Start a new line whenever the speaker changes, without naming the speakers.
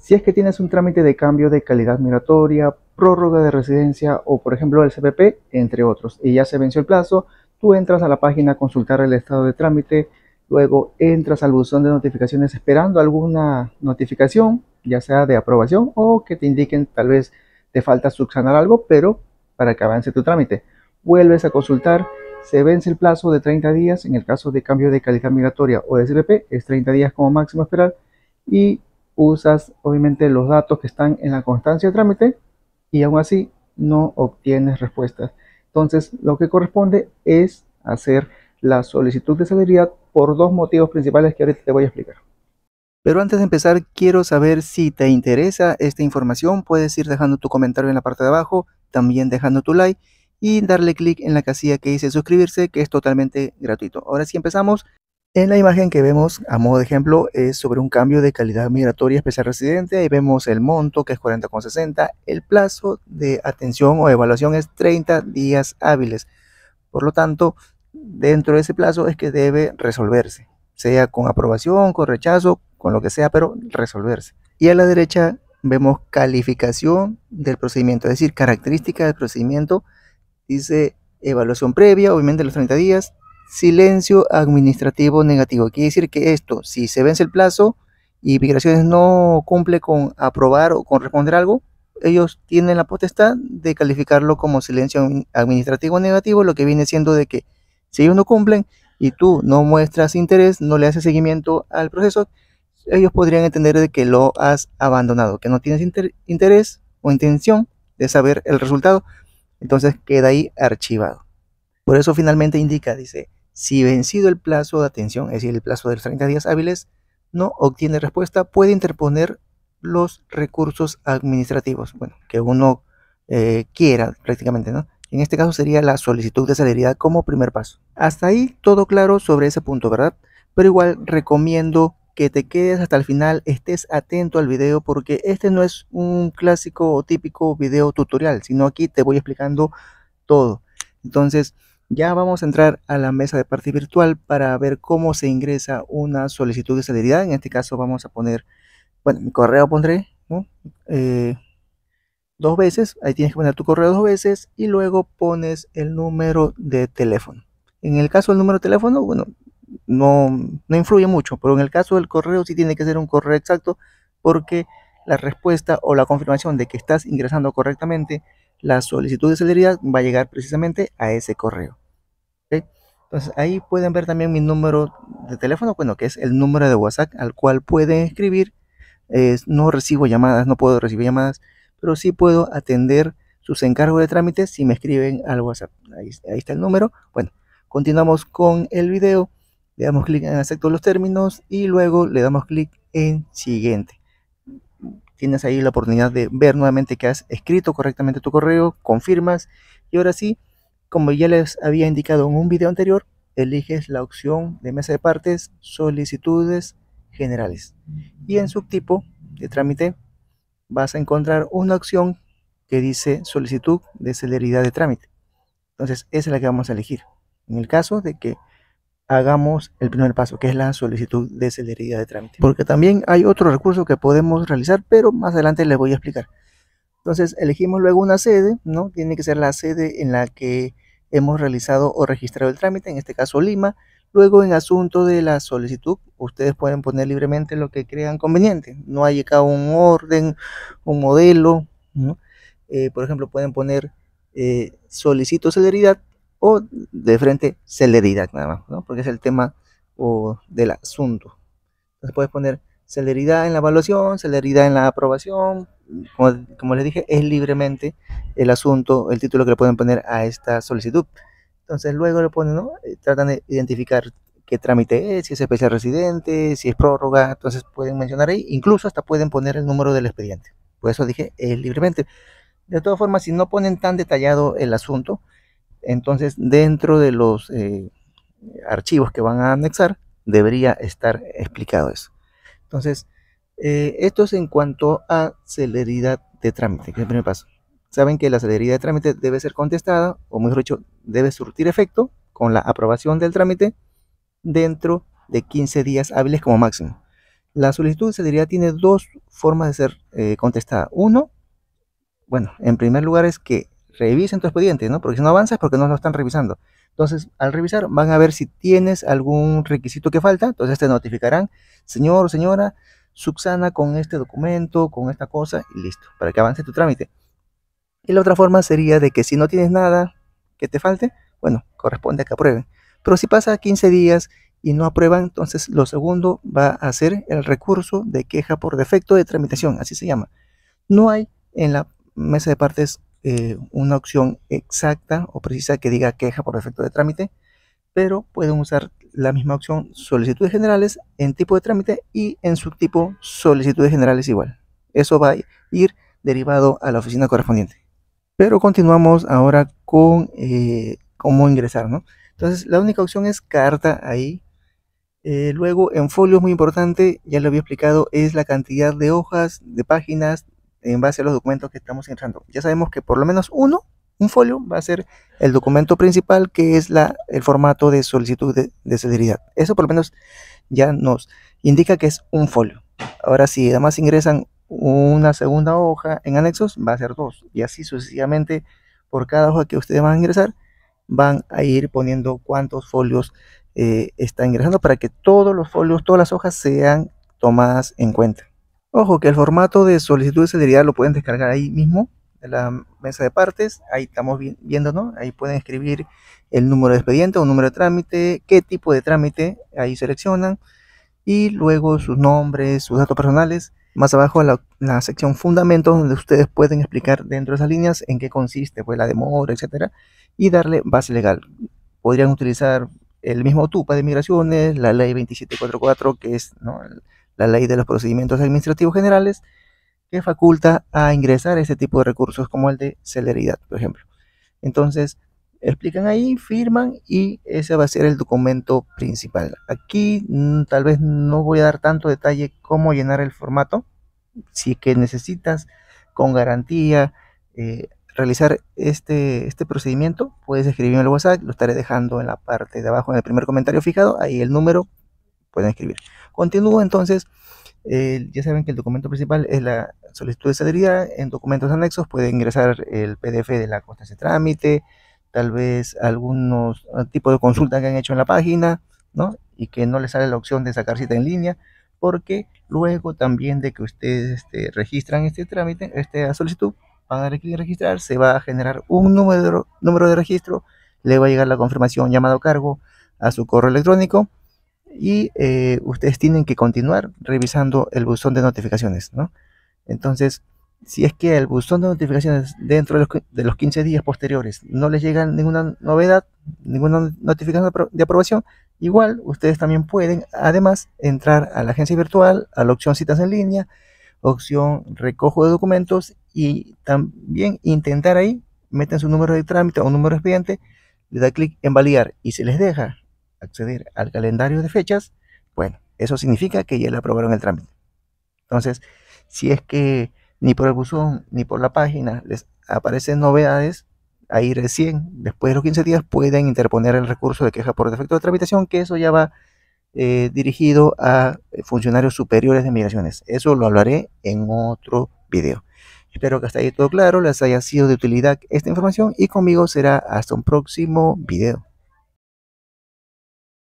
Si es que tienes un trámite de cambio de calidad migratoria, prórroga de residencia o por ejemplo el CPP, entre otros, y ya se venció el plazo, tú entras a la página a consultar el estado de trámite, luego entras al buzón de notificaciones esperando alguna notificación, ya sea de aprobación o que te indiquen tal vez te falta subsanar algo, pero para que avance tu trámite. Vuelves a consultar, se vence el plazo de 30 días, en el caso de cambio de calidad migratoria o de CPP, es 30 días como máximo esperar, y usas obviamente los datos que están en la constancia de trámite y aún así no obtienes respuestas. Entonces, lo que corresponde es hacer la solicitud de celeridad por dos motivos principales que ahorita te voy a explicar. Pero antes de empezar, quiero saber si te interesa esta información. Puedes ir dejando tu comentario en la parte de abajo, también dejando tu like y darle clic en la casilla que dice suscribirse, que es totalmente gratuito. Ahora sí empezamos en la imagen que vemos a modo de ejemplo es sobre un cambio de calidad migratoria especial residente. Ahí vemos el monto que es 40,60. El plazo de atención o evaluación es 30 días hábiles. Por lo tanto, dentro de ese plazo es que debe resolverse, sea con aprobación, con rechazo, con lo que sea, pero resolverse. Y a la derecha vemos calificación del procedimiento, es decir, característica del procedimiento. Dice evaluación previa, obviamente los 30 días, silencio administrativo negativo. Quiere decir que esto, si se vence el plazo y Migraciones no cumple con aprobar o con responder algo, ellos tienen la potestad de calificarlo como silencio administrativo negativo, lo que viene siendo de que si ellos no cumplen y tú no muestras interés, no le haces seguimiento al proceso, ellos podrían entender de que lo has abandonado, que no tienes interés o intención de saber el resultado, entonces queda ahí archivado. Por eso finalmente indica, dice, si vencido el plazo de atención, es decir, el plazo de los 30 días hábiles, no obtiene respuesta, puede interponer los recursos administrativos, bueno, que uno eh, quiera prácticamente, ¿no? En este caso sería la solicitud de celeridad como primer paso. Hasta ahí todo claro sobre ese punto, ¿verdad? Pero igual recomiendo que te quedes hasta el final, estés atento al video porque este no es un clásico o típico video tutorial, sino aquí te voy explicando todo. Entonces, ya vamos a entrar a la mesa de parte virtual para ver cómo se ingresa una solicitud de celeridad. En este caso vamos a poner, bueno, mi correo pondré eh, dos veces. Ahí tienes que poner tu correo dos veces y luego pones el número de teléfono. En el caso del número de teléfono, bueno, no, no influye mucho, pero en el caso del correo sí tiene que ser un correo exacto porque la respuesta o la confirmación de que estás ingresando correctamente la solicitud de celeridad va a llegar precisamente a ese correo. Entonces ahí pueden ver también mi número de teléfono, bueno, que es el número de WhatsApp al cual pueden escribir. Eh, no recibo llamadas, no puedo recibir llamadas, pero sí puedo atender sus encargos de trámites si me escriben al WhatsApp. Ahí, ahí está el número. Bueno, continuamos con el video. Le damos clic en acepto los términos y luego le damos clic en siguiente tienes ahí la oportunidad de ver nuevamente que has escrito correctamente tu correo, confirmas y ahora sí como ya les había indicado en un video anterior, eliges la opción de mesa de partes, solicitudes generales. Y en subtipo de trámite vas a encontrar una opción que dice solicitud de celeridad de trámite. Entonces, esa es la que vamos a elegir. En el caso de que hagamos el primer paso, que es la solicitud de celeridad de trámite. Porque también hay otro recurso que podemos realizar, pero más adelante les voy a explicar. Entonces, elegimos luego una sede, ¿no? Tiene que ser la sede en la que hemos realizado o registrado el trámite, en este caso Lima. Luego en asunto de la solicitud, ustedes pueden poner libremente lo que crean conveniente. No ha llegado un orden, un modelo. Eh, por ejemplo, pueden poner eh, solicito celeridad o de frente celeridad nada más, ¿no? porque es el tema o, del asunto. Entonces puedes poner celeridad en la evaluación, celeridad en la aprobación, como, les dije, es libremente el asunto, el título que le pueden poner a esta solicitud. Entonces luego le ponen, ¿no? Eh, tratan de identificar qué trámite es, si es especial residente, si es prórroga, entonces pueden mencionar ahí, incluso hasta pueden poner el número del expediente. Por eso dije, es libremente. De todas formas, si no ponen tan detallado el asunto, entonces dentro de los eh, archivos que van a anexar, debería estar explicado eso. Entonces, eh, esto es en cuanto a celeridad de trámite, que es el primer paso. Saben que la celeridad de trámite debe ser contestada, o mejor dicho, debe surtir efecto con la aprobación del trámite dentro de 15 días hábiles como máximo. La solicitud de celeridad tiene dos formas de ser eh, contestada. Uno, bueno, en primer lugar es que revisen tu expediente, ¿no? Porque si no avanzas, porque no lo están revisando. Entonces, al revisar, van a ver si tienes algún requisito que falta. Entonces, te notificarán, señor o señora, subsana con este documento, con esta cosa y listo, para que avance tu trámite. Y la otra forma sería de que si no tienes nada que te falte, bueno, corresponde que aprueben. Pero si pasa 15 días y no aprueban, entonces lo segundo va a ser el recurso de queja por defecto de tramitación, así se llama. No hay en la mesa de partes eh, una opción exacta o precisa que diga queja por defecto de trámite, pero pueden usar la misma opción solicitudes generales en tipo de trámite y en subtipo solicitudes generales igual. Eso va a ir derivado a la oficina correspondiente. Pero continuamos ahora con eh, cómo ingresar, ¿no? Entonces la única opción es carta ahí. Eh, luego en folio es muy importante, ya lo había explicado, es la cantidad de hojas, de páginas en base a los documentos que estamos entrando. Ya sabemos que por lo menos uno un folio va a ser el documento principal que es la, el formato de solicitud de, de Eso por lo menos ya nos indica que es un folio. Ahora si además ingresan una segunda hoja en anexos, va a ser dos. Y así sucesivamente por cada hoja que ustedes van a ingresar, van a ir poniendo cuántos folios eh, está ingresando para que todos los folios, todas las hojas sean tomadas en cuenta. Ojo que el formato de solicitud de celeridad lo pueden descargar ahí mismo la mesa de partes, ahí estamos viendo, ¿no? Ahí pueden escribir el número de expediente o número de trámite, qué tipo de trámite, ahí seleccionan y luego sus nombres, sus datos personales. Más abajo la, la sección fundamentos donde ustedes pueden explicar dentro de esas líneas en qué consiste pues, la demora, etcétera, y darle base legal. Podrían utilizar el mismo TUPA de migraciones, la ley 2744 que es la ley de los procedimientos administrativos generales que faculta a ingresar ese tipo de recursos como el de celeridad, por ejemplo. Entonces, explican ahí, firman y ese va a ser el documento principal. Aquí mm, tal vez no voy a dar tanto detalle cómo llenar el formato. Si que necesitas con garantía eh, realizar este, este procedimiento, puedes escribirme en el WhatsApp, lo estaré dejando en la parte de abajo en el primer comentario fijado, ahí el número, pueden escribir. Continúo entonces ya saben que el documento principal es la solicitud de celeridad. En documentos anexos puede ingresar el PDF de la constancia de trámite, tal vez algunos ah, tipos de consulta que han hecho en la página, ¿no? Y que no les sale la opción de sacar cita en línea, porque luego también de que ustedes este, registran este trámite, esta solicitud, van a darle clic registrar, se va a generar un número, número de registro, le va a llegar la confirmación llamado cargo a su correo electrónico y eh, ustedes tienen que continuar revisando el buzón de notificaciones, ¿no? Entonces, si es que el buzón de notificaciones dentro de los, de los 15 días posteriores no les llega ninguna novedad, ninguna notificación de aprobación, igual ustedes también pueden, además, entrar a la agencia virtual, a la opción citas en línea, opción recojo de documentos y también intentar ahí, meten su número de trámite o un número expediente, le da clic en validar y se les deja acceder al calendario de fechas, bueno, eso significa que ya le aprobaron el trámite. Entonces, si es que ni por el buzón ni por la página les aparecen novedades, ahí recién, después de los 15 días, pueden interponer el recurso de queja por defecto de tramitación, que eso ya va eh, dirigido a eh, funcionarios superiores de migraciones. Eso lo hablaré en otro video. Espero que hasta ahí todo claro, les haya sido de utilidad esta información y conmigo será hasta un próximo video.